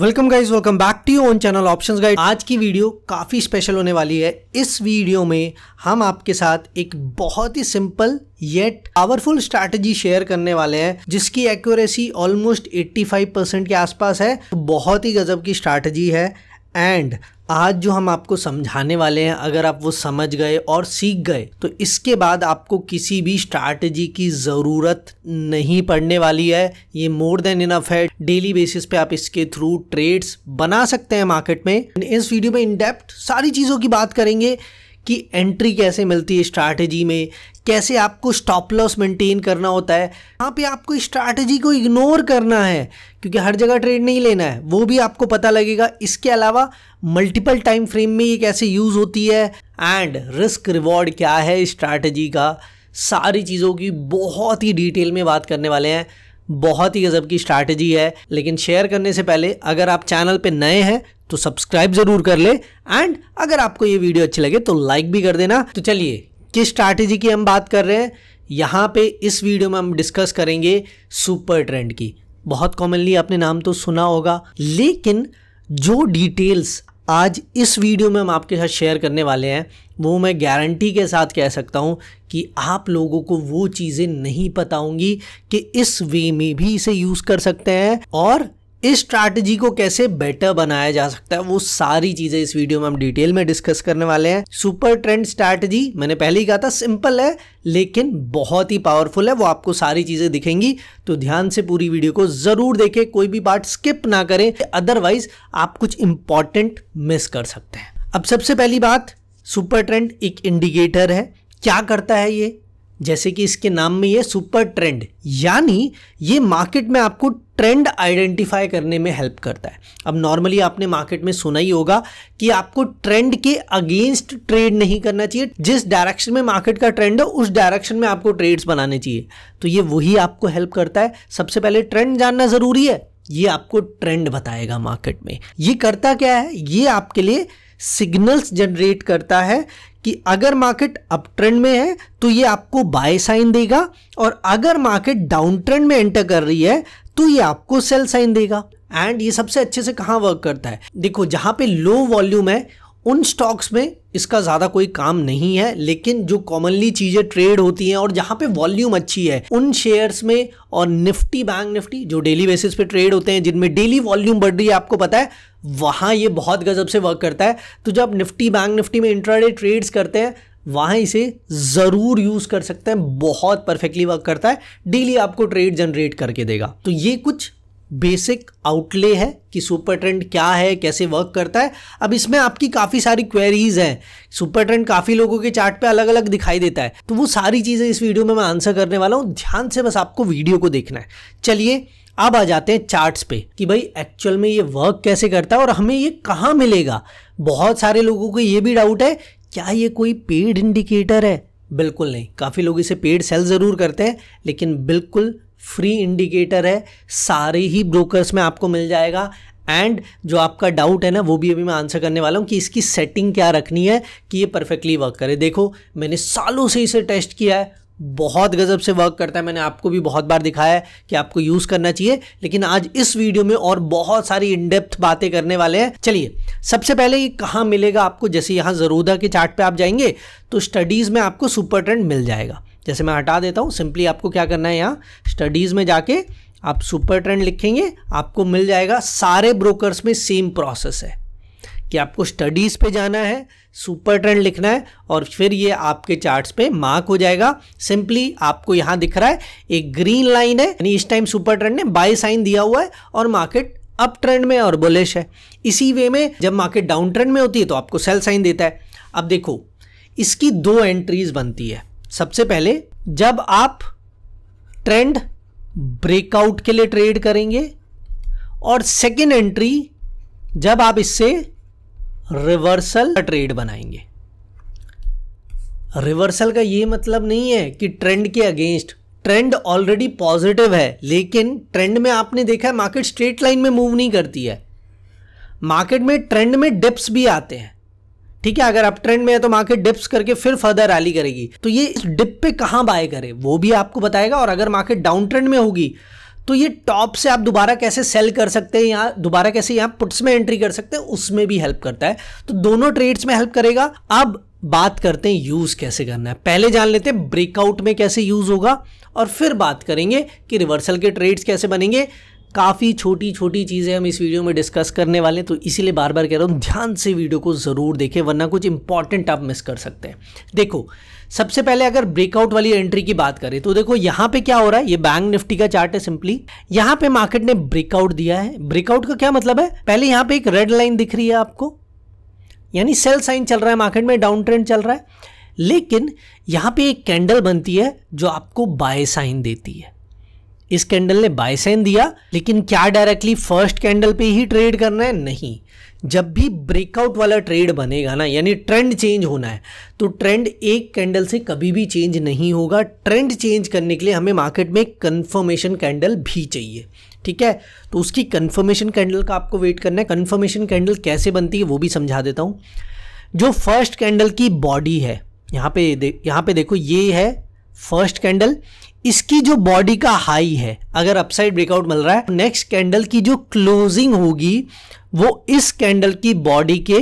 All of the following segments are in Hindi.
welcome guys welcome back to on channel option guide आज की वीडियो काफ़ी स्पेशल होने वाली है इस वीडियो में हम आपके साथ एक बहुत ही simple yet powerful strategy share करने वाले हैं जिसकी एक्यूरेसी ऑलमोस्ट 85 परसेंट के आसपास है तो बहुत ही गजब की स्ट्रैटेजी है एंड आज जो हम आपको समझाने वाले हैं अगर आप वो समझ गए और सीख गए तो इसके बाद आपको किसी भी स्ट्रैटेजी की ज़रूरत नहीं पड़ने वाली है ये मोर देन इनफ है डेली बेसिस पे आप इसके थ्रू ट्रेड्स बना सकते हैं मार्केट में इस वीडियो में इन डेप्थ सारी चीज़ों की बात करेंगे कि एंट्री कैसे मिलती है स्ट्रैटेजी में कैसे आपको स्टॉप लॉस मेंटेन करना होता है वहाँ पे आपको स्ट्रैटेजी को इग्नोर करना है क्योंकि हर जगह ट्रेड नहीं लेना है वो भी आपको पता लगेगा इसके अलावा मल्टीपल टाइम फ्रेम में ये कैसे यूज़ होती है एंड रिस्क रिवॉर्ड क्या है स्ट्रैटेजी का सारी चीज़ों की बहुत ही डिटेल में बात करने वाले हैं बहुत ही गज़ब की स्ट्रैटेजी है लेकिन शेयर करने से पहले अगर आप चैनल पे नए हैं तो सब्सक्राइब जरूर कर ले एंड अगर आपको ये वीडियो अच्छी लगे तो लाइक भी कर देना तो चलिए किस स्ट्रैटेजी की हम बात कर रहे हैं यहाँ पे इस वीडियो में हम डिस्कस करेंगे सुपर ट्रेंड की बहुत कॉमनली आपने नाम तो सुना होगा लेकिन जो डिटेल्स आज इस वीडियो में हम आपके साथ शेयर करने वाले हैं वो मैं गारंटी के साथ कह सकता हूँ कि आप लोगों को वो चीज़ें नहीं पता होंगी कि इस वे में भी इसे यूज़ कर सकते हैं और इस स्ट्रैटेजी को कैसे बेटर बनाया जा सकता है वो सारी चीज़ें इस वीडियो में हम डिटेल में डिस्कस करने वाले हैं सुपर ट्रेंड स्ट्रैटेजी मैंने पहले ही कहा था सिंपल है लेकिन बहुत ही पावरफुल है वो आपको सारी चीज़ें दिखेंगी तो ध्यान से पूरी वीडियो को ज़रूर देखें कोई भी पार्ट स्किप ना करें अदरवाइज आप कुछ इंपॉर्टेंट मिस कर सकते हैं अब सबसे पहली बात सुपर ट्रेंड एक इंडिकेटर है क्या करता है ये जैसे कि इसके नाम में ये सुपर ट्रेंड यानी ये मार्केट में आपको ट्रेंड आइडेंटिफाई करने में हेल्प करता है अब नॉर्मली आपने मार्केट में सुना ही होगा कि आपको ट्रेंड के अगेंस्ट ट्रेड नहीं करना चाहिए जिस डायरेक्शन में मार्केट का ट्रेंड है उस डायरेक्शन में आपको ट्रेड्स बनाने चाहिए तो ये वही आपको हेल्प करता है सबसे पहले ट्रेंड जानना ज़रूरी है ये आपको ट्रेंड बताएगा मार्केट में ये करता क्या है ये आपके लिए सिग्नल्स जनरेट करता है कि अगर मार्केट अप ट्रेंड में है तो ये आपको बाय साइन देगा और अगर मार्केट डाउन ट्रेंड में एंटर कर रही है तो ये आपको सेल साइन देगा एंड ये सबसे अच्छे से कहाँ वर्क करता है देखो जहाँ पे लो वॉल्यूम है उन स्टॉक्स में इसका ज़्यादा कोई काम नहीं है लेकिन जो कॉमनली चीज़ें ट्रेड होती हैं और जहाँ पे वॉल्यूम अच्छी है उन शेयर्स में और निफ्टी बैंक निफ्टी जो डेली बेसिस पे ट्रेड होते हैं जिनमें डेली वॉल्यूम बढ़ रही है आपको पता है वहाँ ये बहुत गजब से वर्क करता है तो जब निफ्टी बैंक निफ्टी में इंट्राडे ट्रेड्स करते हैं वहाँ इसे ज़रूर यूज़ कर सकते हैं बहुत परफेक्टली वर्क करता है डेली आपको ट्रेड जनरेट करके देगा तो ये कुछ बेसिक आउटले है कि सुपर ट्रेंड क्या है कैसे वर्क करता है अब इसमें आपकी काफ़ी सारी क्वेरीज हैं सुपर ट्रेंड काफ़ी लोगों के चार्ट पे अलग अलग दिखाई देता है तो वो सारी चीज़ें इस वीडियो में मैं आंसर करने वाला हूँ ध्यान से बस आपको वीडियो को देखना है चलिए अब आ जाते हैं चार्ट्स पे कि भाई एक्चुअल में ये वर्क कैसे करता है और हमें ये कहाँ मिलेगा बहुत सारे लोगों को ये भी डाउट है क्या ये कोई पेड इंडिकेटर है बिल्कुल नहीं काफ़ी लोग इसे पेड सेल ज़रूर करते हैं लेकिन बिल्कुल फ्री इंडिकेटर है सारे ही ब्रोकर्स में आपको मिल जाएगा एंड जो आपका डाउट है ना वो भी अभी मैं आंसर करने वाला हूँ कि इसकी सेटिंग क्या रखनी है कि ये परफेक्टली वर्क करे देखो मैंने सालों से इसे टेस्ट किया है बहुत गज़ब से वर्क करता है मैंने आपको भी बहुत बार दिखाया है कि आपको यूज़ करना चाहिए लेकिन आज इस वीडियो में और बहुत सारी इनडेप्थ बातें करने वाले हैं चलिए सबसे पहले ये कहाँ मिलेगा आपको जैसे यहाँ जरूदा के चार्ट पे आप जाएंगे तो स्टडीज़ में आपको सुपर ट्रेंड मिल जाएगा जैसे मैं हटा देता हूँ सिंपली आपको क्या करना है यहाँ स्टडीज़ में जाके आप सुपर ट्रेंड लिखेंगे आपको मिल जाएगा सारे ब्रोकर्स में सेम प्रोसेस है कि आपको स्टडीज़ पे जाना है सुपर ट्रेंड लिखना है और फिर ये आपके चार्ट्स पे मार्क हो जाएगा सिंपली आपको यहाँ दिख रहा है एक ग्रीन लाइन है यानी इस टाइम सुपर ट्रेंड ने बाय साइन दिया हुआ है और मार्केट अप ट्रेंड में और बुलिश है इसी वे में जब मार्केट डाउन ट्रेंड में होती है तो आपको सेल साइन देता है अब देखो इसकी दो एंट्रीज बनती है सबसे पहले जब आप ट्रेंड ब्रेकआउट के लिए ट्रेड करेंगे और सेकेंड एंट्री जब आप इससे रिवर्सल ट्रेड बनाएंगे रिवर्सल का ये मतलब नहीं है कि ट्रेंड के अगेंस्ट ट्रेंड ऑलरेडी पॉजिटिव है लेकिन ट्रेंड में आपने देखा है मार्केट स्ट्रेट लाइन में मूव नहीं करती है मार्केट में ट्रेंड में डिप्स भी आते हैं ठीक है अगर अप ट्रेंड में है तो मार्केट डिप्स करके फिर फर्दर रैली करेगी तो ये इस डिप पे कहाँ बाय करे वो भी आपको बताएगा और अगर मार्केट डाउन ट्रेंड में होगी तो ये टॉप से आप दोबारा कैसे सेल कर सकते हैं या दोबारा कैसे यहाँ पुट्स में एंट्री कर सकते हैं उसमें भी हेल्प करता है तो दोनों ट्रेड्स में हेल्प करेगा अब बात करते हैं यूज़ कैसे करना है पहले जान लेते हैं ब्रेकआउट में कैसे यूज़ होगा और फिर बात करेंगे कि रिवर्सल के ट्रेड्स कैसे बनेंगे काफ़ी छोटी छोटी चीज़ें हम इस वीडियो में डिस्कस करने वाले हैं तो इसीलिए बार बार कह रहा हूँ ध्यान से वीडियो को ज़रूर देखें वरना कुछ इंपॉर्टेंट आप मिस कर सकते हैं देखो सबसे पहले अगर ब्रेकआउट वाली एंट्री की बात करें तो देखो यहाँ पे क्या हो रहा है ये बैंक निफ्टी का चार्ट है सिंपली यहाँ पे मार्केट ने ब्रेकआउट दिया है ब्रेकआउट का क्या मतलब है पहले यहाँ पे एक रेड लाइन दिख रही है आपको यानी सेल साइन चल रहा है मार्केट में डाउन ट्रेंड चल रहा है लेकिन यहाँ पे एक कैंडल बनती है जो आपको बाय साइन देती है इस कैंडल ने बायसेन दिया लेकिन क्या डायरेक्टली फर्स्ट कैंडल पे ही ट्रेड करना है नहीं जब भी ब्रेकआउट वाला ट्रेड बनेगा ना यानी ट्रेंड चेंज होना है तो ट्रेंड एक कैंडल से कभी भी चेंज नहीं होगा ट्रेंड चेंज करने के लिए हमें मार्केट में कन्फर्मेशन कैंडल भी चाहिए ठीक है तो उसकी कन्फर्मेशन कैंडल का आपको वेट करना है कन्फर्मेशन कैंडल कैसे बनती है वो भी समझा देता हूँ जो फर्स्ट कैंडल की बॉडी है यहाँ पे यहाँ पे देखो ये है फर्स्ट कैंडल इसकी जो बॉडी का हाई है अगर अपसाइड ब्रेकआउट मिल रहा है नेक्स्ट कैंडल की जो क्लोजिंग होगी वो इस कैंडल की बॉडी के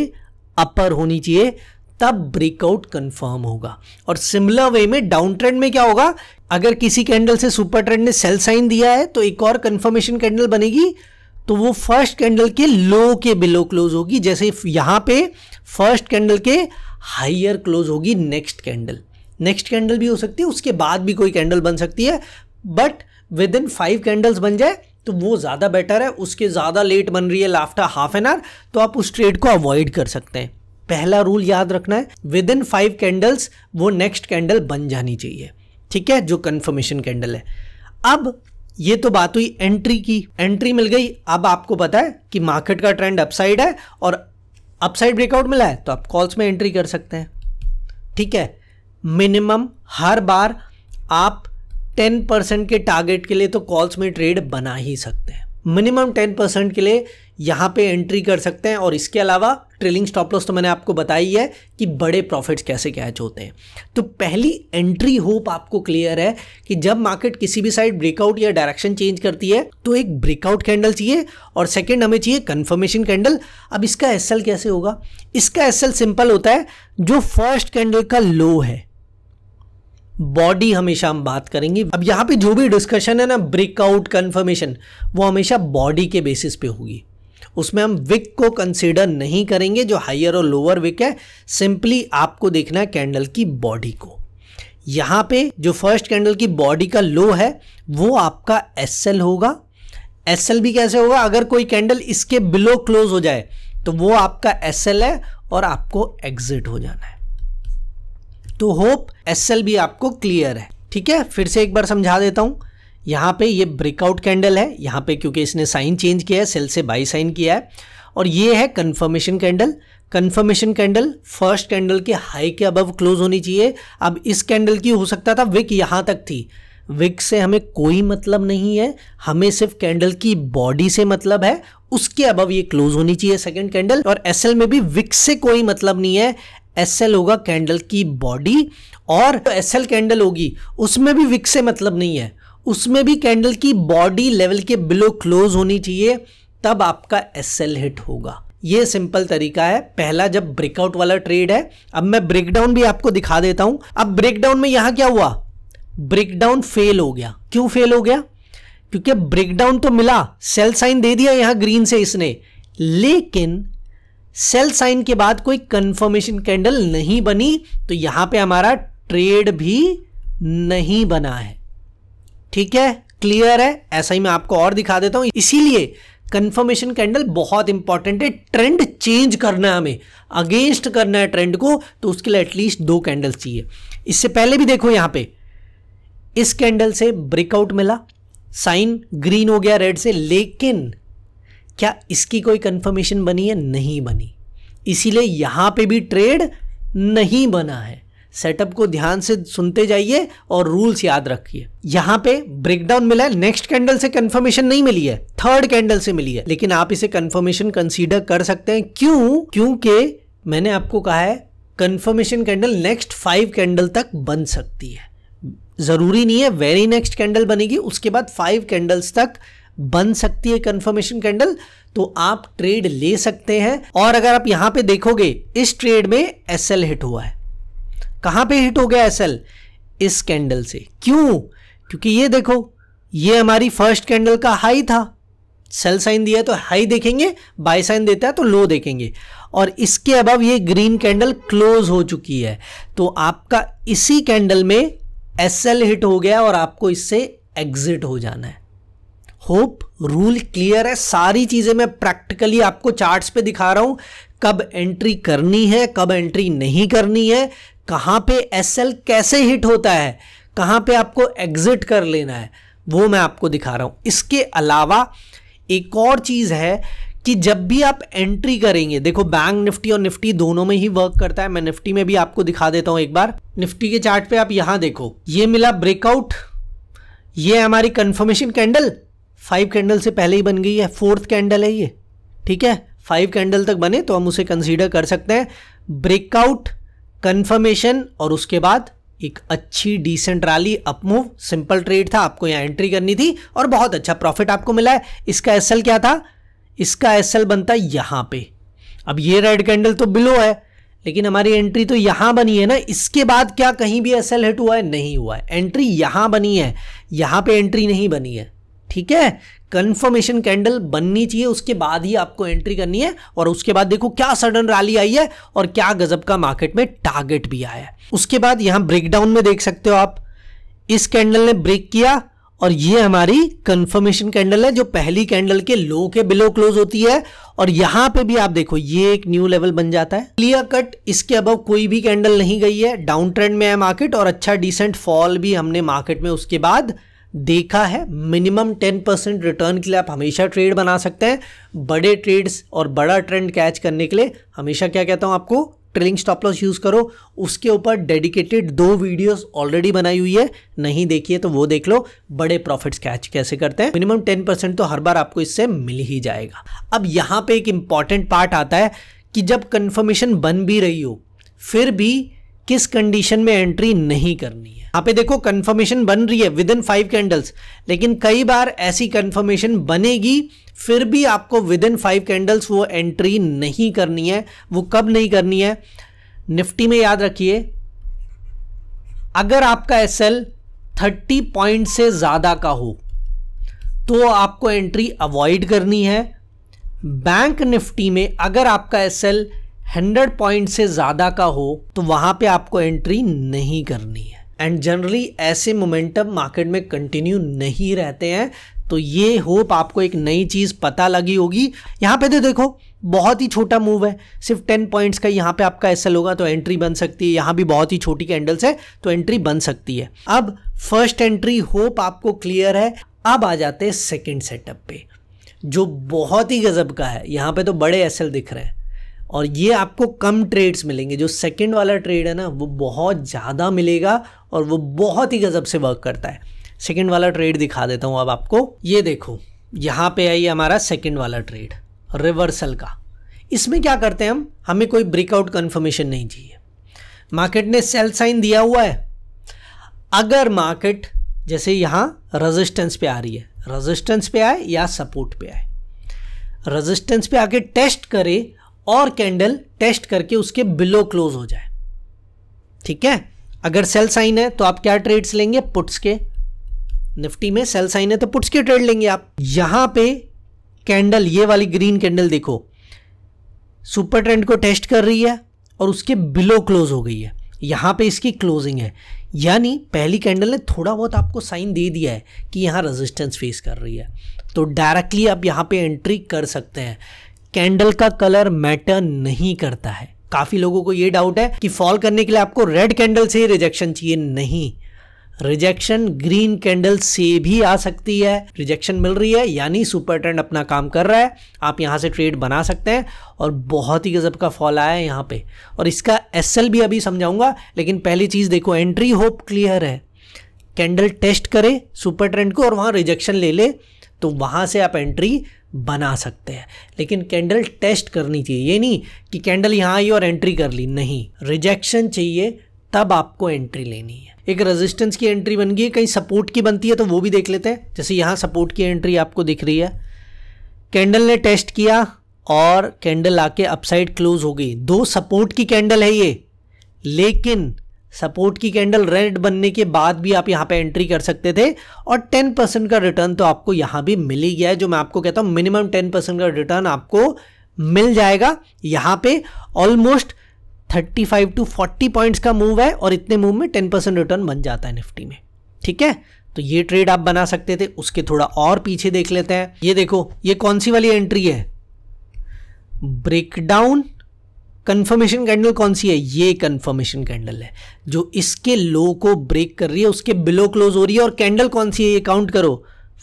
अपर होनी चाहिए तब ब्रेकआउट कंफर्म होगा और सिमिलर वे में डाउन ट्रेंड में क्या होगा अगर किसी कैंडल से सुपर ट्रेंड ने सेल साइन दिया है तो एक और कंफर्मेशन कैंडल बनेगी तो वो फर्स्ट कैंडल के लो के बिलो क्लोज होगी जैसे यहां पे फर्स्ट कैंडल के हाइयर क्लोज होगी नेक्स्ट कैंडल नेक्स्ट कैंडल भी हो सकती है उसके बाद भी कोई कैंडल बन सकती है but within five candles बन जाए तो वो ज़्यादा बेटर है उसके ज़्यादा लेट बन रही है लाफ्टर हाफ एन आवर तो आप उस ट्रेड को अवॉइड कर सकते हैं पहला रूल याद रखना है विद इन फाइव कैंडल्स वो नेक्स्ट कैंडल बन जानी चाहिए ठीक है जो कन्फर्मेशन कैंडल है अब ये तो बात हुई एंट्री की एंट्री मिल गई अब आपको पता है कि मार्केट का ट्रेंड अपसाइड है और अपसाइड ब्रेकआउट मिला है तो आप कॉल्स में एंट्री कर सकते हैं ठीक है मिनिमम हर बार आप 10 परसेंट के टारगेट के लिए तो कॉल्स में ट्रेड बना ही सकते हैं मिनिमम 10 परसेंट के लिए यहाँ पे एंट्री कर सकते हैं और इसके अलावा ट्रेलिंग स्टॉप लॉस तो मैंने आपको बताई है कि बड़े प्रॉफिट्स कैसे कैच होते हैं तो पहली एंट्री होप आपको क्लियर है कि जब मार्केट किसी भी साइड ब्रेकआउट या डायरेक्शन चेंज करती है तो एक ब्रेकआउट कैंडल चाहिए और सेकेंड हमें चाहिए कन्फर्मेशन कैंडल अब इसका एस कैसे होगा इसका एस सिंपल होता है जो फर्स्ट कैंडल का लो है बॉडी हमेशा हम बात करेंगे अब यहाँ पे जो भी डिस्कशन है ना ब्रेकआउट कन्फर्मेशन वो हमेशा बॉडी के बेसिस पे होगी उसमें हम विक को कंसीडर नहीं करेंगे जो हायर और लोअर विक है सिंपली आपको देखना है कैंडल की बॉडी को यहाँ पे जो फर्स्ट कैंडल की बॉडी का लो है वो आपका एस होगा एस भी कैसे होगा अगर कोई कैंडल इसके बिलो क्लोज हो जाए तो वो आपका एस है और आपको एग्जिट हो जाना है तो होप एस भी आपको क्लियर है ठीक है फिर से एक बार समझा देता हूँ यहाँ पे ये ब्रेकआउट कैंडल है यहाँ पे क्योंकि इसने साइन चेंज किया है सेल से बाई साइन किया है और ये है confirmation candle confirmation candle first candle के हाई के अबव क्लोज होनी चाहिए अब इस कैंडल की हो सकता था विक यहाँ तक थी विक से हमें कोई मतलब नहीं है हमें सिर्फ कैंडल की बॉडी से मतलब है उसके अबव ये क्लोज होनी चाहिए सेकेंड कैंडल और एस में भी विक से कोई मतलब नहीं है एस एल होगा कैंडल की बॉडी और एस एल कैंडल होगी उसमें भी विक से मतलब नहीं है उसमें भी कैंडल की बॉडी लेवल के बिलो क्लोज होनी चाहिए तब आपका एस एल हिट होगा ये सिंपल तरीका है पहला जब ब्रेकआउट वाला ट्रेड है अब मैं ब्रेकडाउन भी आपको दिखा देता हूं अब ब्रेकडाउन में यहां क्या हुआ ब्रेकडाउन फेल हो गया क्यों फेल हो गया क्योंकि ब्रेकडाउन तो मिला सेल साइन दे दिया यहां ग्रीन से इसने लेकिन सेल साइन के बाद कोई कंफर्मेशन कैंडल नहीं बनी तो यहां पे हमारा ट्रेड भी नहीं बना है ठीक है क्लियर है ऐसा ही मैं आपको और दिखा देता हूं इसीलिए कंफर्मेशन कैंडल बहुत इंपॉर्टेंट है ट्रेंड चेंज करना है हमें अगेंस्ट करना है ट्रेंड को तो उसके लिए एटलीस्ट दो कैंडल्स चाहिए इससे पहले भी देखो यहां पे इस कैंडल से ब्रेकआउट मिला साइन ग्रीन हो गया रेड से लेकिन क्या इसकी कोई कंफर्मेशन बनी है नहीं बनी इसीलिए यहाँ पे भी ट्रेड नहीं बना है सेटअप को ध्यान से सुनते जाइए और रूल्स याद रखिए यहाँ पे ब्रेकडाउन मिला है नेक्स्ट कैंडल से कंफर्मेशन नहीं मिली है थर्ड कैंडल से मिली है लेकिन आप इसे कंफर्मेशन कंसीडर कर सकते हैं क्यों क्योंकि मैंने आपको कहा है confirmation candle next five candle तक बन सकती है ज़रूरी नहीं है वेरी नेक्स्ट कैंडल बनेगी उसके बाद फाइव कैंडल्स तक बन सकती है कंफर्मेशन कैंडल तो आप ट्रेड ले सकते हैं और अगर आप यहां पे देखोगे इस ट्रेड में एस हिट हुआ है कहां पे हिट हो गया एस इस कैंडल से क्यों क्योंकि ये देखो ये हमारी फर्स्ट कैंडल का हाई था सेल साइन दिया तो हाई देखेंगे बाय साइन देता है तो लो देखेंगे और इसके अब ये ग्रीन कैंडल क्लोज हो चुकी है तो आपका इसी कैंडल में एस हिट हो गया और आपको इससे एग्जिट हो जाना है होप रूल क्लियर है सारी चीज़ें मैं प्रैक्टिकली आपको चार्ट्स पे दिखा रहा हूँ कब एंट्री करनी है कब एंट्री नहीं करनी है कहाँ पे एसएल कैसे हिट होता है कहाँ पे आपको एग्जिट कर लेना है वो मैं आपको दिखा रहा हूँ इसके अलावा एक और चीज़ है कि जब भी आप एंट्री करेंगे देखो बैंक निफ्टी और निफ्टी दोनों में ही वर्क करता है मैं निफ्टी में भी आपको दिखा देता हूँ एक बार निफ्टी के चार्ट पे आप यहाँ देखो ये मिला ब्रेकआउट ये हमारी कन्फर्मेशन कैंडल फाइव कैंडल से पहले ही बन गई है फोर्थ कैंडल है ये ठीक है फाइव कैंडल तक बने तो हम उसे कंसीडर कर सकते हैं ब्रेकआउट कन्फर्मेशन और उसके बाद एक अच्छी decent rally upmove simple trade था आपको यहाँ एंट्री करनी थी और बहुत अच्छा प्रॉफिट आपको मिला है इसका एस क्या था इसका एस बनता है यहाँ पे अब ये रेड कैंडल तो बिलो है लेकिन हमारी एंट्री तो यहाँ बनी है ना इसके बाद क्या कहीं भी एस हिट हुआ है नहीं हुआ है एंट्री यहाँ बनी है यहाँ पे एंट्री नहीं बनी है ठीक है कंफर्मेशन कैंडल बननी चाहिए उसके बाद ही आपको एंट्री करनी है और उसके बाद देखो क्या सडन रैली आई है और क्या गजब का मार्केट में टारगेट भी आया है उसके बाद यहां ब्रेकडाउन में देख सकते हो आप इस कैंडल ने ब्रेक किया और ये हमारी कंफर्मेशन कैंडल है जो पहली कैंडल के लो के बिलो क्लोज होती है और यहां पे भी आप देखो ये एक न्यू लेवल बन जाता है क्लियर कट इसके अब कोई भी कैंडल नहीं गई है डाउन ट्रेंड में है मार्केट और अच्छा डिसेंट फॉल भी हमने मार्केट में उसके बाद देखा है मिनिमम टेन परसेंट रिटर्न के लिए आप हमेशा ट्रेड बना सकते हैं बड़े ट्रेड्स और बड़ा ट्रेंड कैच करने के लिए हमेशा क्या कहता हूँ आपको ट्रेलिंग स्टॉप लॉस यूज़ करो उसके ऊपर डेडिकेटेड दो वीडियोस ऑलरेडी बनाई हुई है नहीं देखी है तो वो देख लो बड़े प्रॉफिट्स कैच कैसे करते हैं मिनिमम टेन परसेंट तो हर बार आपको इससे मिल ही जाएगा अब यहाँ पे एक इम्पॉर्टेंट पार्ट आता है कि जब कन्फर्मेशन बन भी रही हो फिर भी किस कंडीशन में एंट्री नहीं करनी यहाँ पे देखो कंफर्मेशन बन रही है विद इन फाइव कैंडल्स लेकिन कई बार ऐसी कंफर्मेशन बनेगी फिर भी आपको विद इन फाइव कैंडल्स वो एंट्री नहीं करनी है वो कब नहीं करनी है निफ्टी में याद रखिए अगर आपका एस एल थर्टी पॉइंट से ज़्यादा का हो तो आपको एंट्री अवॉइड करनी है बैंक निफ्टी में अगर आपका एस एल हंड्रेड पॉइंट से ज़्यादा का हो तो वहां पे आपको एंट्री नहीं करनी है एंड जनरली ऐसे मोमेंटम मार्केट में कंटिन्यू नहीं रहते हैं तो ये होप आपको एक नई चीज़ पता लगी होगी यहाँ पे तो देखो बहुत ही छोटा मूव है सिर्फ टेन पॉइंट्स का यहाँ पे आपका एस होगा तो एंट्री बन सकती है यहाँ भी बहुत ही छोटी कैंडल्स है तो एंट्री बन सकती है अब फर्स्ट एंट्री होप आपको क्लियर है अब आ जाते हैं सेकेंड सेटअप पे जो बहुत ही गजब का है यहाँ पे तो बड़े एस दिख रहे हैं और ये आपको कम ट्रेड्स मिलेंगे जो सेकंड वाला ट्रेड है ना वो बहुत ज़्यादा मिलेगा और वो बहुत ही गज़ब से वर्क करता है सेकंड वाला ट्रेड दिखा देता हूँ अब आपको ये देखो यहाँ पे आई हमारा सेकंड वाला ट्रेड रिवर्सल का इसमें क्या करते हैं हम हमें कोई ब्रेकआउट कन्फर्मेशन नहीं चाहिए मार्केट ने सेल साइन दिया हुआ है अगर मार्केट जैसे यहाँ रजिस्टेंस पे आ रही है रजिस्टेंस पे आए या सपोर्ट पे आए रजिस्टेंस पे आके टेस्ट करे और कैंडल टेस्ट करके उसके बिलो क्लोज हो जाए ठीक है अगर सेल साइन है तो आप क्या ट्रेड्स लेंगे पुट्स के निफ्टी में सेल साइन है तो पुट्स के ट्रेड लेंगे आप यहां पे कैंडल ये वाली ग्रीन कैंडल देखो सुपर ट्रेंड को टेस्ट कर रही है और उसके बिलो क्लोज हो गई है यहां पे इसकी क्लोजिंग है यानी पहली कैंडल ने थोड़ा बहुत आपको साइन दे दिया है कि यहां रेजिस्टेंस फेस कर रही है तो डायरेक्टली आप यहां पे एंट्री कर सकते हैं कैंडल का कलर मैटर नहीं करता है काफी लोगों को ये डाउट है कि फॉल करने के लिए आपको रेड कैंडल से ही रिजेक्शन चाहिए नहीं रिजेक्शन ग्रीन कैंडल से भी आ सकती है रिजेक्शन मिल रही है यानी सुपर ट्रेंड अपना काम कर रहा है आप यहाँ से ट्रेड बना सकते हैं और बहुत ही गजब का फॉल आया है यहाँ पे और इसका एस भी अभी समझाऊंगा लेकिन पहली चीज़ देखो एंट्री होप क्लियर है कैंडल टेस्ट करे सुपर ट्रेंड को और वहाँ रिजेक्शन ले ले तो वहाँ से आप एंट्री बना सकते हैं लेकिन कैंडल टेस्ट करनी चाहिए ये नहीं कि कैंडल यहाँ आई और एंट्री कर ली नहीं रिजेक्शन चाहिए तब आपको एंट्री लेनी है एक रेजिस्टेंस की एंट्री बन गई है कहीं सपोर्ट की बनती है तो वो भी देख लेते हैं जैसे यहाँ सपोर्ट की एंट्री आपको दिख रही है कैंडल ने टेस्ट किया और कैंडल आके अपसाइड क्लोज हो गई दो सपोर्ट की कैंडल है ये लेकिन सपोर्ट की कैंडल रेड बनने के बाद भी आप यहां पे एंट्री कर सकते थे और 10 परसेंट का रिटर्न तो आपको यहां भी मिल ही गया है जो मैं आपको कहता हूं मिनिमम 10 परसेंट का रिटर्न आपको मिल जाएगा यहां पे ऑलमोस्ट 35 टू 40 पॉइंट्स का मूव है और इतने मूव में 10 परसेंट रिटर्न बन जाता है निफ्टी में ठीक है तो ये ट्रेड आप बना सकते थे उसके थोड़ा और पीछे देख लेते हैं ये देखो ये कौन सी वाली एंट्री है ब्रेकडाउन कन्फर्मेशन कैंडल कौन सी है ये कन्फर्मेशन कैंडल है जो इसके लो को ब्रेक कर रही है उसके बिलो क्लोज हो रही है और कैंडल कौन सी है ये काउंट करो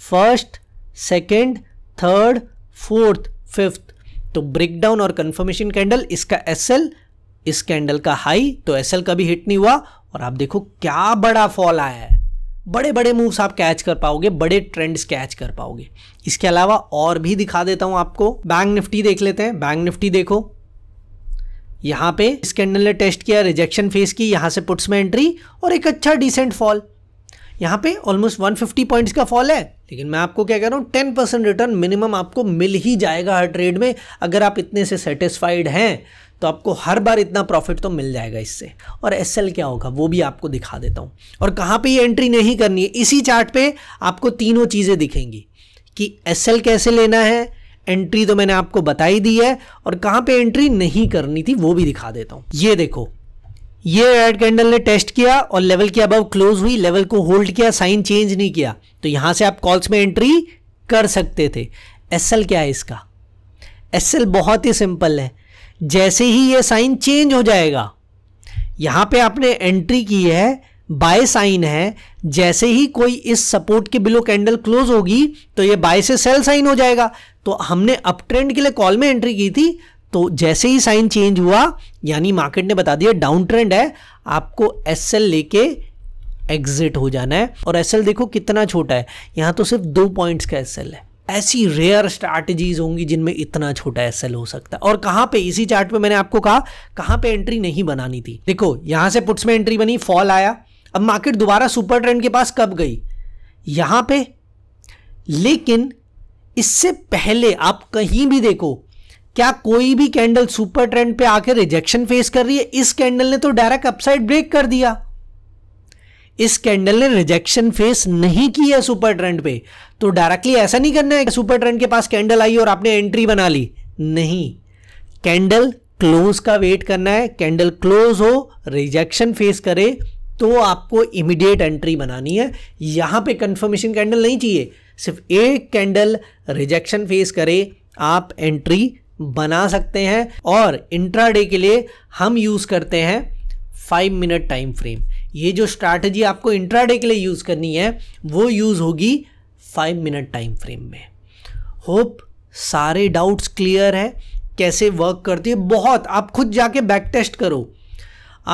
first second third fourth fifth तो ब्रेकडाउन और कन्फर्मेशन कैंडल इसका एस इस कैंडल का हाई तो एस का भी हिट नहीं हुआ और आप देखो क्या बड़ा फॉल आया है बड़े बड़े मूव्स आप कैच कर पाओगे बड़े ट्रेंड्स कैच कर पाओगे इसके अलावा और भी दिखा देता हूं आपको बैंक निफ्टी देख लेते हैं बैंक निफ्टी देखो यहाँ पे स्कैंडल ने टेस्ट किया रिजेक्शन फेस की यहाँ से पुट्स में एंट्री और एक अच्छा डिसेंट फॉल यहाँ पे ऑलमोस्ट 150 पॉइंट्स का फॉल है लेकिन मैं आपको क्या कह रहा हूँ 10 परसेंट रिटर्न मिनिमम आपको मिल ही जाएगा हर ट्रेड में अगर आप इतने से सेटिस्फाइड हैं तो आपको हर बार इतना प्रॉफिट तो मिल जाएगा इससे और एस क्या होगा वो भी आपको दिखा देता हूँ और कहाँ पर ये एंट्री नहीं करनी है इसी चार्ट आपको तीनों चीज़ें दिखेंगी कि एस कैसे लेना है एंट्री तो मैंने आपको बता ही दी है और कहां पे एंट्री नहीं करनी थी वो भी दिखा देता हूं ये देखो ये रेड कैंडल ने टेस्ट किया और लेवल के अबव क्लोज हुई लेवल को होल्ड किया साइन चेंज नहीं किया तो यहां से आप कॉल्स में एंट्री कर सकते थे एस क्या है इसका एस बहुत ही सिंपल है जैसे ही ये साइन चेंज हो जाएगा यहां पे आपने एंट्री की है बाय साइन है जैसे ही कोई इस सपोर्ट के बिलो कैंडल क्लोज होगी तो ये बाय से सेल साइन हो जाएगा तो हमने अप ट्रेंड के लिए कॉल में एंट्री की थी तो जैसे ही साइन चेंज हुआ यानी मार्केट ने बता दिया डाउन ट्रेंड है आपको एस लेके एग्जिट हो जाना है और एस देखो कितना छोटा है यहाँ तो सिर्फ दो पॉइंट्स का एस है ऐसी रेयर स्ट्रैटेजीज होंगी जिनमें इतना छोटा एस हो सकता है और कहाँ पे इसी चार्ट पे मैंने आपको कहा कहाँ पे एंट्री नहीं बनानी थी देखो यहाँ से पुट्स में एंट्री बनी फॉल आया अब मार्केट दोबारा सुपर ट्रेंड के पास कब गई यहां पे लेकिन इससे पहले आप कहीं भी देखो क्या कोई भी कैंडल सुपर ट्रेंड पे आकर रिजेक्शन फेस कर रही है इस कैंडल ने तो डायरेक्ट अपसाइड ब्रेक कर दिया इस कैंडल ने रिजेक्शन फेस नहीं की है सुपर ट्रेंड पे तो डायरेक्टली ऐसा नहीं करना है कि सुपर ट्रेंड के पास कैंडल आई और आपने एंट्री बना ली नहीं कैंडल क्लोज का वेट करना है कैंडल क्लोज हो रिजेक्शन फेस करे तो आपको इमीडिएट एंट्री बनानी है यहाँ पे कंफर्मेशन कैंडल नहीं चाहिए सिर्फ एक कैंडल रिजेक्शन फेस करे आप एंट्री बना सकते हैं और इंट्राडे के लिए हम यूज़ करते हैं फाइव मिनट टाइम फ्रेम ये जो स्ट्रैटेजी आपको इंट्राडे के लिए यूज़ करनी है वो यूज़ होगी फाइव मिनट टाइम फ्रेम में होप सारे डाउट्स क्लियर है कैसे वर्क करती है बहुत आप खुद जाके बैक टेस्ट करो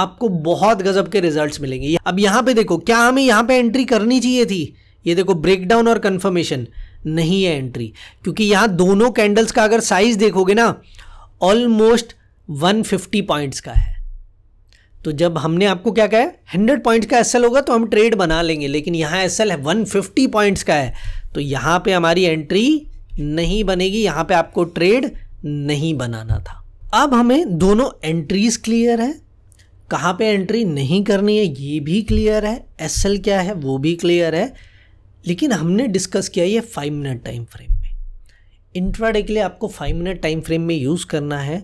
आपको बहुत गजब के रिजल्ट मिलेंगे अब यहां पर देखो क्या हमें यहाँ पे एंट्री करनी चाहिए थी ये देखो ब्रेकडाउन और कंफर्मेशन नहीं है एंट्री क्योंकि यहां दोनों कैंडल्स का अगर साइज देखोगे ना ऑलमोस्ट 150 पॉइंट्स का है तो जब हमने आपको क्या कहा है हंड्रेड पॉइंट्स का एस होगा तो हम ट्रेड बना लेंगे लेकिन यहाँ एस है वन फिफ्टी पॉइंट्स का है तो यहाँ पे हमारी एंट्री नहीं बनेगी यहाँ पे आपको ट्रेड नहीं बनाना था अब हमें दोनों एंट्रीज क्लियर है कहाँ पे एंट्री नहीं करनी है ये भी क्लियर है एस क्या है वो भी क्लियर है लेकिन हमने डिस्कस किया ये फाइव मिनट टाइम फ्रेम में इंट्राडे के लिए आपको फाइव मिनट टाइम फ्रेम में यूज़ करना है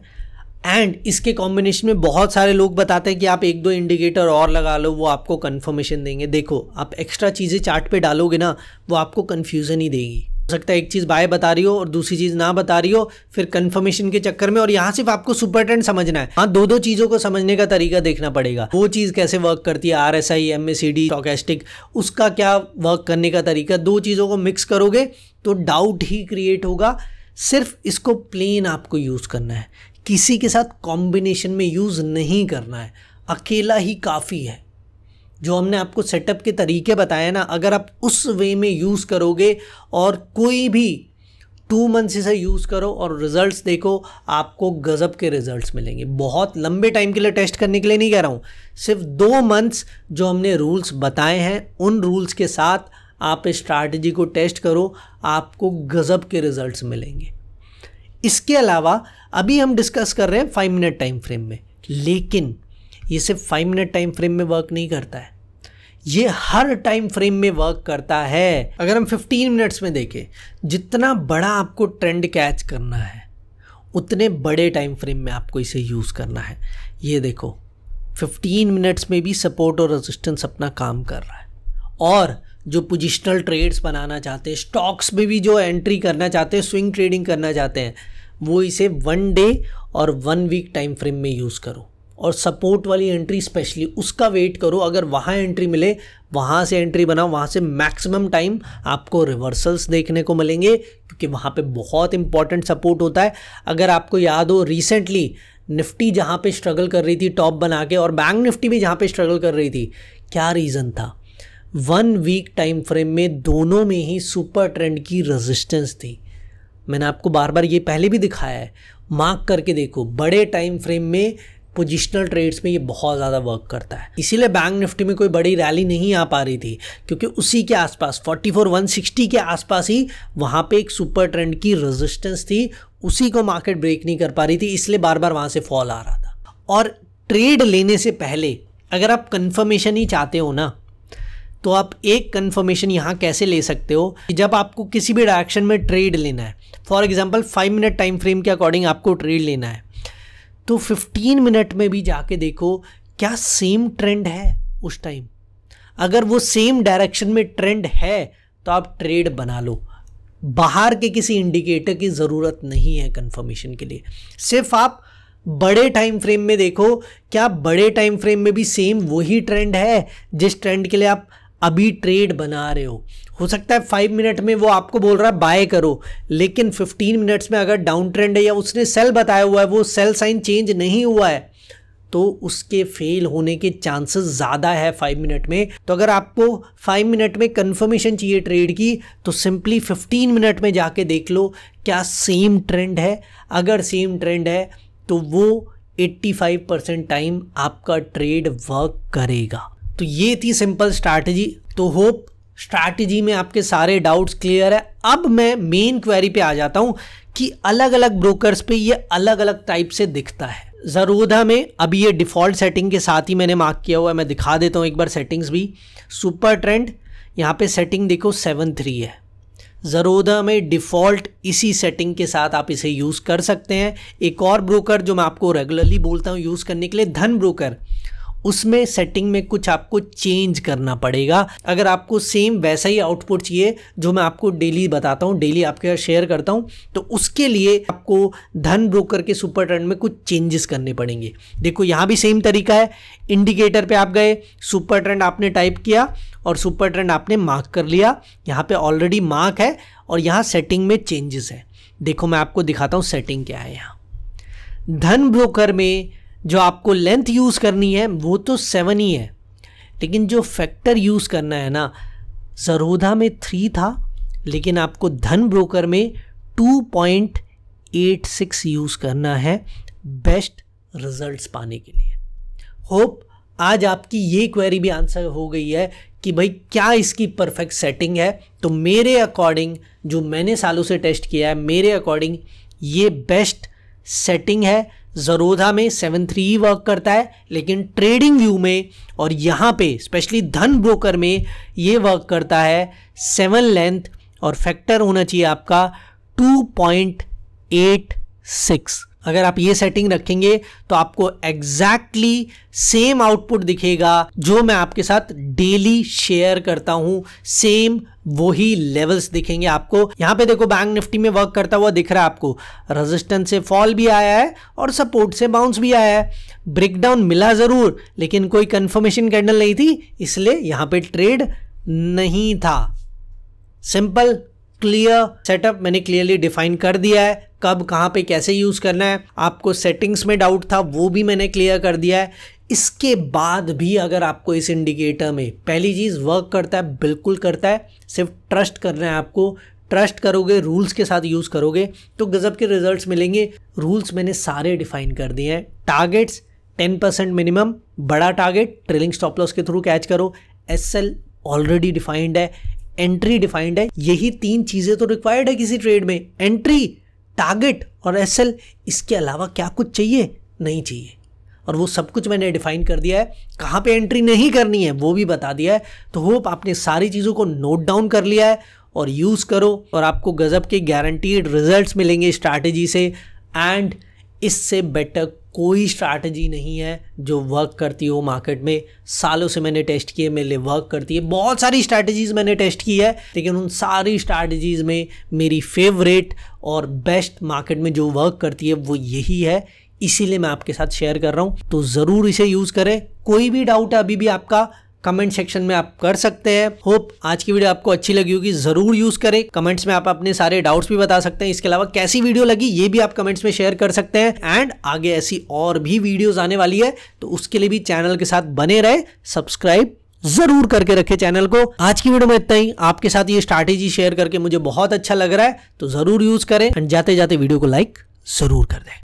एंड इसके कॉम्बिनेशन में बहुत सारे लोग बताते हैं कि आप एक दो इंडिकेटर और लगा लो वो आपको कन्फर्मेशन देंगे देखो आप एक्स्ट्रा चीज़ें चार्ट पे डालोगे ना वो आपको कन्फ्यूज़न ही देगी हो सकता है एक चीज़ बाय बता रही हो और दूसरी चीज़ ना बता रही हो फिर कंफर्मेशन के चक्कर में और यहाँ सिर्फ आपको ट्रेंड समझना है हाँ दो दो चीज़ों को समझने का तरीका देखना पड़ेगा वो चीज़ कैसे वर्क करती है R S I M S C D stochastic उसका क्या वर्क करने का तरीका दो चीज़ों को मिक्स करोगे तो डाउट ही क्रिएट होगा सिर्फ इसको प्लेन आपको यूज़ करना है किसी के साथ कॉम्बिनेशन में यूज़ नहीं करना है अकेला ही काफ़ी है जो हमने आपको सेटअप के तरीके बताए ना अगर आप उस वे में यूज़ करोगे और कोई भी टू मंथ्स इसे यूज़ करो और रिजल्ट्स देखो आपको गज़ब के रिजल्ट्स मिलेंगे बहुत लंबे टाइम के लिए टेस्ट करने के लिए नहीं कह रहा हूँ सिर्फ दो मंथ्स जो हमने रूल्स बताए हैं उन रूल्स के साथ आप इस स्ट्रैटेजी को टेस्ट करो आपको गज़ब के रिजल्ट्स मिलेंगे इसके अलावा अभी हम डिस्कस कर रहे हैं फाइव मिनट टाइम फ्रेम में लेकिन ये सिर्फ फाइव मिनट टाइम फ्रेम में वर्क नहीं करता है ये हर टाइम फ्रेम में वर्क करता है अगर हम 15 मिनट्स में देखें जितना बड़ा आपको ट्रेंड कैच करना है उतने बड़े टाइम फ्रेम में आपको इसे यूज़ करना है ये देखो 15 मिनट्स में भी सपोर्ट और रेजिस्टेंस अपना काम कर रहा है और जो पोजिशनल ट्रेड्स बनाना चाहते हैं स्टॉक्स में भी जो एंट्री करना चाहते हैं स्विंग ट्रेडिंग करना चाहते हैं वो इसे वन डे और वन वीक टाइम फ्रेम में यूज़ करो और सपोर्ट वाली एंट्री स्पेशली उसका वेट करो अगर वहाँ एंट्री मिले वहाँ से एंट्री बनाओ वहाँ से मैक्सिमम टाइम आपको रिवर्सल्स देखने को मिलेंगे क्योंकि वहाँ पे बहुत इंपॉर्टेंट सपोर्ट होता है अगर आपको याद हो रिसेंटली निफ्टी जहाँ पे स्ट्रगल कर रही थी टॉप बना के और बैंक निफ्टी भी जहाँ पे स्ट्रगल कर रही थी क्या रीज़न था वन वीक टाइम फ्रेम में दोनों में ही सुपर ट्रेंड की रेजिस्टेंस थी मैंने आपको बार बार ये पहले भी दिखाया है मार्क करके देखो बड़े टाइम फ्रेम में पोजिशनल ट्रेड्स में ये बहुत ज़्यादा वर्क करता है इसीलिए बैंक निफ्टी में कोई बड़ी रैली नहीं आ पा रही थी क्योंकि उसी के आसपास 44,160 के आसपास ही वहाँ पे एक सुपर ट्रेंड की रेजिस्टेंस थी उसी को मार्केट ब्रेक नहीं कर पा रही थी इसलिए बार बार वहाँ से फॉल आ रहा था और ट्रेड लेने से पहले अगर आप कन्फर्मेशन ही चाहते हो ना तो आप एक कन्फर्मेशन यहाँ कैसे ले सकते हो कि जब आपको किसी भी डायरेक्शन में ट्रेड लेना है for example five minute time frame के अकॉर्डिंग आपको ट्रेड लेना है तो 15 मिनट में भी जाके देखो क्या सेम ट्रेंड है उस टाइम अगर वो सेम डायरेक्शन में ट्रेंड है तो आप ट्रेड बना लो बाहर के किसी इंडिकेटर की ज़रूरत नहीं है कंफर्मेशन के लिए सिर्फ आप बड़े टाइम फ्रेम में देखो क्या बड़े टाइम फ्रेम में भी सेम वही ट्रेंड है जिस ट्रेंड के लिए आप अभी ट्रेड बना रहे हो हो सकता है फाइव मिनट में वो आपको बोल रहा है बाय करो लेकिन फिफ्टीन मिनट्स में अगर डाउन ट्रेंड है या उसने सेल बताया हुआ है वो सेल साइन चेंज नहीं हुआ है तो उसके फेल होने के चांसेस ज़्यादा है फाइव मिनट में तो अगर आपको फाइव मिनट में कंफर्मेशन चाहिए ट्रेड की तो सिंपली फिफ्टीन मिनट में जाके देख लो क्या सेम ट्रेंड है अगर सेम ट्रेंड है तो वो 85 परसेंट टाइम आपका ट्रेड वर्क करेगा तो ये थी सिंपल स्ट्रैटेजी तो होप स्ट्रैटेजी में आपके सारे डाउट्स क्लियर है अब मैं मेन क्वेरी पे आ जाता हूँ कि अलग अलग ब्रोकर्स पे ये अलग अलग टाइप से दिखता है जरोधा में अभी ये डिफ़ॉल्ट सेटिंग के साथ ही मैंने मार्क किया हुआ है मैं दिखा देता हूँ एक बार सेटिंग्स भी सुपर ट्रेंड यहाँ पे सेटिंग देखो सेवन थ्री है जरोधा में डिफ़ॉल्ट इसी सेटिंग के साथ आप इसे यूज़ कर सकते हैं एक और ब्रोकर जो मैं आपको रेगुलरली बोलता हूँ यूज़ करने के लिए धन ब्रोकर उसमें सेटिंग में कुछ आपको चेंज करना पड़ेगा अगर आपको सेम वैसा ही आउटपुट चाहिए जो मैं आपको डेली बताता हूँ डेली आपके साथ शेयर करता हूँ तो उसके लिए आपको धन ब्रोकर के सुपर ट्रेंड में कुछ चेंजेस करने पड़ेंगे देखो यहाँ भी सेम तरीका है इंडिकेटर पे आप गए सुपर ट्रेंड आपने टाइप किया और सुपर ट्रेंड आपने मार्क कर लिया यहाँ पर ऑलरेडी मार्क है और यहाँ सेटिंग में चेंजेस है देखो मैं आपको दिखाता हूँ सेटिंग क्या है यहाँ धन ब्रोकर में जो आपको लेंथ यूज़ करनी है वो तो सेवन ही है लेकिन जो फैक्टर यूज़ करना है ना जरोधा में थ्री था लेकिन आपको धन ब्रोकर में two point eight six use करना है बेस्ट रिजल्ट्स पाने के लिए होप आज आपकी ये क्वेरी भी आंसर हो गई है कि भाई क्या इसकी परफेक्ट सेटिंग है तो मेरे अकॉर्डिंग जो मैंने सालों से टेस्ट किया है मेरे अकॉर्डिंग ये बेस्ट सेटिंग है जरोधा में सेवन थ्री वर्क करता है लेकिन ट्रेडिंग व्यू में और यहाँ पे स्पेशली धन ब्रोकर में ये वर्क करता है सेवन लेंथ और फैक्टर होना चाहिए आपका टू पॉइंट एट सिक्स अगर आप ये सेटिंग रखेंगे तो आपको एग्जैक्टली सेम आउटपुट दिखेगा जो मैं आपके साथ डेली शेयर करता हूँ सेम वो ही लेवल्स दिखेंगे आपको यहां पे देखो बैंक निफ्टी में वर्क करता हुआ दिख रहा है आपको रेजिस्टेंस से फॉल भी आया है और सपोर्ट से बाउंस भी आया है ब्रेकडाउन मिला ज़रूर लेकिन कोई कंफर्मेशन कैंडल नहीं थी इसलिए यहां पे ट्रेड नहीं था सिंपल क्लियर सेटअप मैंने क्लियरली डिफाइन कर दिया है कब कहाँ पे कैसे यूज़ करना है आपको सेटिंग्स में डाउट था वो भी मैंने क्लियर कर दिया है इसके बाद भी अगर आपको इस इंडिकेटर में पहली चीज़ वर्क करता है बिल्कुल करता है सिर्फ ट्रस्ट कर रहे हैं आपको ट्रस्ट करोगे रूल्स के साथ यूज़ करोगे तो गज़ब के रिजल्ट्स मिलेंगे रूल्स मैंने सारे डिफाइन कर दिए हैं टारगेट्स 10 परसेंट मिनिमम बड़ा टारगेट ट्रेलिंग स्टॉप लॉस के थ्रू कैच करो एस एल ऑलरेडी डिफाइंड है एंट्री डिफाइंड है यही तीन चीज़ें तो रिक्वायर्ड है किसी ट्रेड में एंट्री टारगेट और एस इसके अलावा क्या कुछ चाहिए नहीं चाहिए और वो सब कुछ मैंने डिफाइन कर दिया है कहाँ पे एंट्री नहीं करनी है वो भी बता दिया है तो होप आपने सारी चीज़ों को नोट डाउन कर लिया है और यूज़ करो और आपको गज़ब के गारंटीड रिजल्ट्स मिलेंगे स्ट्रैटेजी से एंड इससे बेटर कोई स्ट्रैटेजी नहीं है जो वर्क करती हो मार्केट में सालों से मैंने टेस्ट किए मेरे लिए वर्क करती है बहुत सारी स्ट्रैटेजीज मैंने टेस्ट की है लेकिन उन सारी स्ट्रैटेजीज में मेरी फेवरेट और बेस्ट मार्केट में जो वर्क करती है वो यही है इसीलिए मैं आपके साथ शेयर कर रहा हूँ तो ज़रूर इसे यूज़ करें कोई भी डाउट है अभी भी आपका कमेंट सेक्शन में आप कर सकते हैं होप आज की वीडियो आपको अच्छी लगी होगी जरूर यूज करें कमेंट्स में आप अपने सारे डाउट्स भी बता सकते हैं इसके अलावा कैसी वीडियो लगी ये भी आप कमेंट्स में शेयर कर सकते हैं एंड आगे ऐसी और भी वीडियोस आने वाली है तो उसके लिए भी चैनल के साथ बने रहे सब्सक्राइब जरूर करके रखे चैनल को आज की वीडियो में इतना ही आपके साथ ये स्ट्रैटेजी शेयर करके मुझे बहुत अच्छा लग रहा है तो जरूर यूज करें एंड जाते जाते वीडियो को लाइक जरूर कर दें